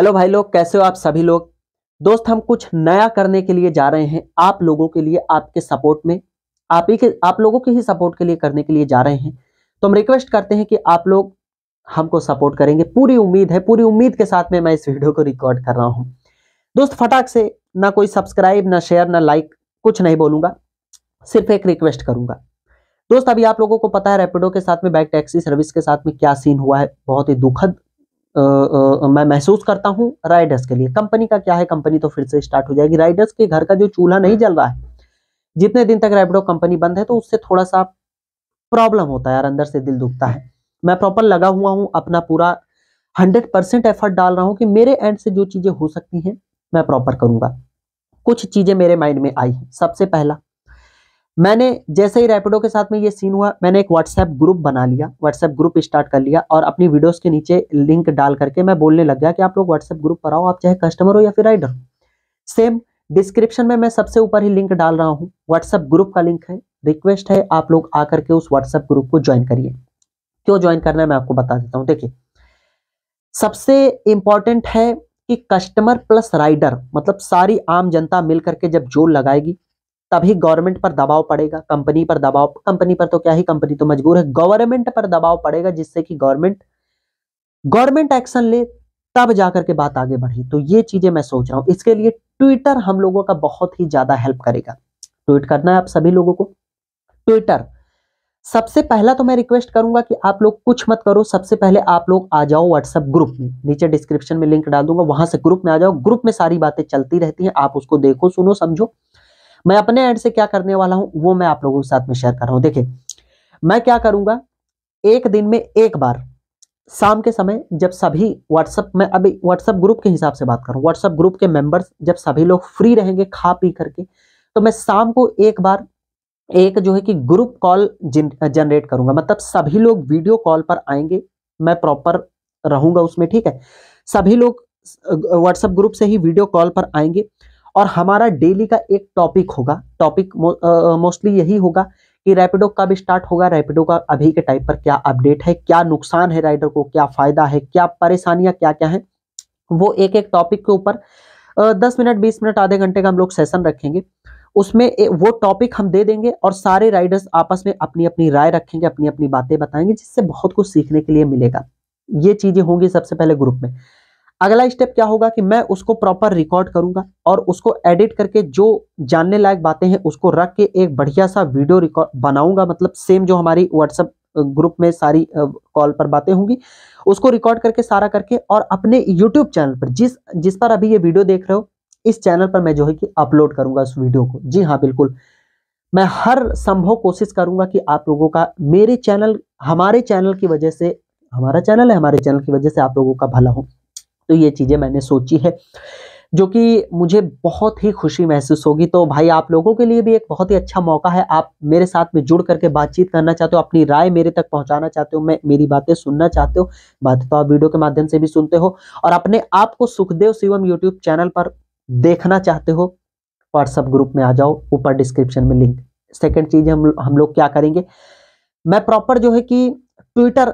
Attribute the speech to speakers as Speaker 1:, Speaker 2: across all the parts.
Speaker 1: hello भाई लोग कैसे हो आप सभी लोग दोस्त हम कुछ नया करने के लिए जा रहे हैं आप लोगों के लिए आपके सपोर्ट में आप ही के आप लोगों के ही सपोर्ट के लिए करने के लिए जा रहे हैं तो हम रिक्वेस्ट करते हैं कि आप लोग हमको सपोर्ट करेंगे पूरी उम्मीद है पूरी उम्मीद के साथ में मैं इस वीडियो को रिकॉर्ड कर रहा हूँ दोस्त फटाक से ना कोई सब्सक्राइब ना शेयर ना लाइक कुछ नहीं बोलूंगा सिर्फ एक रिक्वेस्ट करूंगा दोस्त अभी आप लोगों को पता है रेपिडो के साथ में बैक टैक्सी सर्विस के साथ में क्या सीन हुआ है बहुत ही दुखद मैं महसूस करता हूँ राइडर्स के लिए कंपनी का क्या है कंपनी तो फिर से स्टार्ट हो जाएगी राइडर्स के घर का जो चूल्हा नहीं जल रहा है जितने दिन तक रेपिडो कंपनी बंद है तो उससे थोड़ा सा प्रॉब्लम होता है यार अंदर से दिल दुखता है मैं प्रॉपर लगा हुआ हूँ अपना पूरा हंड्रेड परसेंट एफर्ट डाल रहा हूँ कि मेरे एंड से जो चीज़ें हो सकती हैं मैं प्रॉपर करूंगा कुछ चीज़ें मेरे माइंड में आई है सबसे पहला मैंने जैसे ही रैपिडो के साथ में ये सीन हुआ मैंने एक व्हाट्सएप ग्रुप बना लिया व्हाट्सएप ग्रुप स्टार्ट कर लिया और अपनी वीडियोस के नीचे लिंक डाल करके मैं बोलने लग गया कि आप लोग व्हाट्सएप ग्रुप पर आओ आप चाहे कस्टमर हो या फिर राइडर सेम डिस्क्रिप्शन में मैं सबसे ऊपर ही लिंक डाल रहा हूँ व्हाट्सएप ग्रुप का लिंक है रिक्वेस्ट है आप लोग आकर के उस व्हाट्सएप ग्रुप को ज्वाइन करिए क्यों ज्वाइन करना है मैं आपको बता देता हूँ देखिए सबसे इंपॉर्टेंट है कि कस्टमर प्लस राइडर मतलब सारी आम जनता मिल करके जब जोर लगाएगी तभी गवर्नमेंट पर दबाव पड़ेगा कंपनी पर दबाव कंपनी पर तो क्या ही कंपनी तो मजबूर है गवर्नमेंट पर दबाव पड़ेगा जिससे कि गवर्नमेंट गवर्नमेंट एक्शन ले तब जाकर के बात आगे बढ़े तो ये चीजें मैं सोच रहा हूं इसके लिए ट्विटर हम लोगों का बहुत ही ज्यादा हेल्प करेगा ट्वीट करना है आप सभी लोगों को ट्विटर सबसे पहला तो मैं रिक्वेस्ट करूंगा कि आप लोग कुछ मत करो सबसे पहले आप लोग आ जाओ व्हाट्सएप ग्रुप में नीचे डिस्क्रिप्शन में लिंक डाल दूंगा वहां से ग्रुप में आ जाओ ग्रुप में सारी बातें चलती रहती हैं आप उसको देखो सुनो समझो मैं अपने एंड से क्या करने वाला हूँ वो मैं आप लोगों के साथ में शेयर कर रहा हूँ देखिए मैं क्या करूंगा एक दिन में एक बार शाम के समय जब सभी व्हाट्सअप में अभी व्हाट्सएप ग्रुप के हिसाब से बात करूँ व्हाट्सएप ग्रुप के मेंबर्स जब सभी लोग फ्री रहेंगे खा पी करके तो मैं शाम को एक बार एक जो है कि ग्रुप कॉल जनरेट करूंगा मतलब सभी लोग वीडियो कॉल पर आएंगे मैं प्रॉपर रहूंगा उसमें ठीक है सभी लोग व्हाट्सएप ग्रुप से ही वीडियो कॉल पर आएंगे और हमारा डेली का एक टॉपिक होगा टॉपिक मोस्टली यही होगा कि रैपिडो कब स्टार्ट होगा रैपिडो का अभी के टाइप पर क्या अपडेट है क्या नुकसान है राइडर को क्या फायदा है क्या परेशानियां क्या क्या है वो एक एक टॉपिक के ऊपर दस मिनट बीस मिनट आधे घंटे का हम लोग सेशन रखेंगे उसमें वो टॉपिक हम दे देंगे और सारे राइडर्स आपस में अपनी अपनी राय रखेंगे अपनी अपनी बातें बताएंगे जिससे बहुत कुछ सीखने के लिए मिलेगा ये चीजें होंगी सबसे पहले ग्रुप में अगला स्टेप क्या होगा कि मैं उसको प्रॉपर रिकॉर्ड करूंगा और उसको एडिट करके जो जानने लायक बातें हैं उसको रख के एक बढ़िया सा वीडियो रिकॉर्ड बनाऊंगा मतलब सेम जो हमारी व्हाट्सएप ग्रुप में सारी कॉल पर बातें होंगी उसको रिकॉर्ड करके सारा करके और अपने यूट्यूब चैनल पर जिस जिस पर अभी ये वीडियो देख रहे हो इस चैनल पर मैं जो है कि अपलोड करूंगा उस वीडियो को जी हाँ बिल्कुल मैं हर संभव कोशिश करूंगा कि आप लोगों का मेरे चैनल हमारे चैनल की वजह से हमारा चैनल है हमारे चैनल की वजह से आप लोगों का भला हो तो ये चीज़ें मैंने सोची है जो कि मुझे बहुत ही खुशी महसूस होगी तो भाई आप लोगों के लिए भी एक बहुत ही अच्छा मौका है आप मेरे साथ में जुड़ करके बातचीत करना चाहते हो अपनी राय मेरे तक पहुंचाना चाहते हो मैं मेरी बातें सुनना चाहते हो बातें तो आप वीडियो के माध्यम से भी सुनते हो और अपने आप को सुखदेव शिवम यूट्यूब चैनल पर देखना चाहते हो व्हाट्सअप ग्रुप में आ जाओ ऊपर डिस्क्रिप्शन में लिंक सेकेंड चीज़ हम हम लोग क्या करेंगे मैं प्रॉपर जो है कि ट्विटर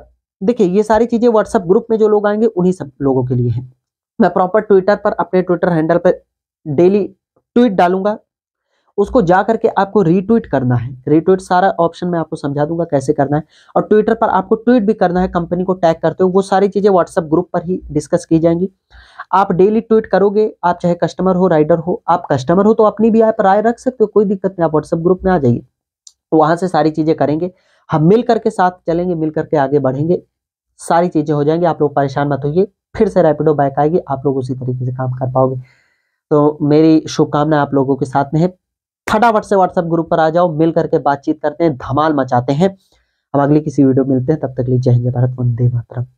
Speaker 1: देखिए ये सारी चीजें व्हाट्सएप ग्रुप में जो लोग आएंगे उन्हीं सब लोगों के लिए है मैं प्रॉपर ट्विटर पर अपने ट्विटर हैंडल पर डेली ट्वीट डालूंगा उसको जा करके आपको रीट्वीट करना है रीट्वीट सारा ऑप्शन मैं आपको समझा दूंगा कैसे करना है और ट्विटर पर आपको ट्वीट भी करना है कंपनी को टैग करते हो वो सारी चीज़ें व्हाट्सअप ग्रुप पर ही डिस्कस की जाएंगी आप डेली ट्वीट करोगे आप चाहे कस्टमर हो राइडर हो आप कस्टमर हो तो अपनी भी आप राय रख सकते हो कोई दिक्कत नहीं आप व्हाट्सएप ग्रुप में आ जाइए वहां से सारी चीज़ें करेंगे हम मिल करके साथ चलेंगे मिल करके आगे बढ़ेंगे सारी चीज़ें हो जाएंगी आप लोग परेशान मत होइए फिर से रैपिडो बाइक आएगी आप लोग उसी तरीके से काम कर पाओगे तो मेरी शुभकामना आप लोगों के साथ में है फटाफट से व्हाट्सएप ग्रुप पर आ जाओ मिल करके बातचीत करते हैं धमाल मचाते हैं हम अगली किसी वीडियो में मिलते हैं तब तक लिए जय हिंद भारत वंदे मातरम